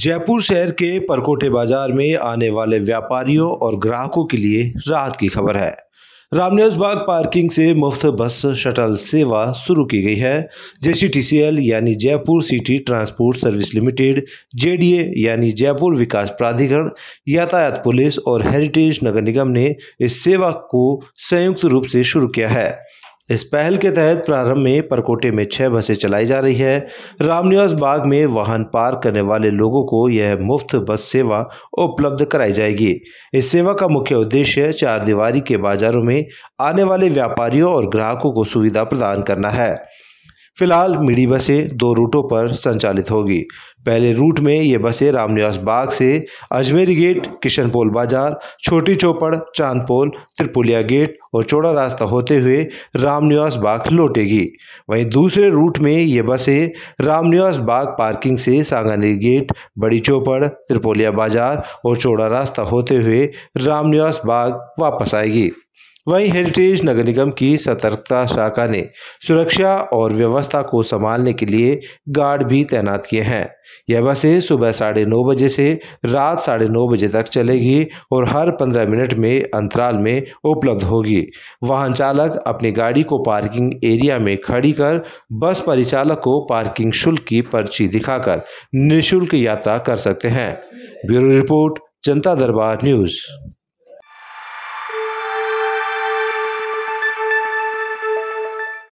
जयपुर शहर के परकोटे बाजार में आने वाले व्यापारियों और ग्राहकों के लिए राहत की खबर है रामनिवास बाग पार्किंग से मुफ्त बस शटल सेवा शुरू की गई है जे यानी Jaipur city transport service limited J यानी जयपुर विकास प्राधिकरण यातायात पुलिस और हेरिटेज नगर निगम ने इस सेवा को संयुक्त रूप से शुरू किया है इस पहल के तहत प्रारंभ में परकोटे में छह बसें चलाई जा रही है रामनिवास बाग में वाहन पार्क करने वाले लोगों को यह मुफ्त बस सेवा उपलब्ध कराई जाएगी इस सेवा का मुख्य उद्देश्य चार दीवारी के बाजारों में आने वाले व्यापारियों और ग्राहकों को सुविधा प्रदान करना है फिलहाल मिडी बसें दो रूटों पर संचालित होगी पहले रूट में ये बसें रामनिवास बाग से अजमेरी गेट किशनपोल बाजार छोटी चौपड़ चांदपोल त्रिपुलिया गेट और चौड़ा रास्ता होते हुए रामनिवास बाग लौटेगी वहीं दूसरे रूट में ये बसें रामनिवास बाग पार्किंग से सांगानी गेट बड़ी चौपड़ त्रिपोलिया बाजार और चौड़ा रास्ता होते हुए रामनिवास बाग वापस आएगी वहीं हेरिटेज नगर निगम की सतर्कता शाखा ने सुरक्षा और व्यवस्था को संभालने के लिए गार्ड भी तैनात किए हैं यह बसें सुबह साढ़े नौ बजे से रात साढ़े नौ बजे तक चलेगी और हर पंद्रह मिनट में अंतराल में उपलब्ध होगी वाहन चालक अपनी गाड़ी को पार्किंग एरिया में खड़ी कर बस परिचालक को पार्किंग शुल्क की पर्ची दिखाकर निःशुल्क यात्रा कर सकते हैं ब्यूरो रिपोर्ट जनता दरबार न्यूज़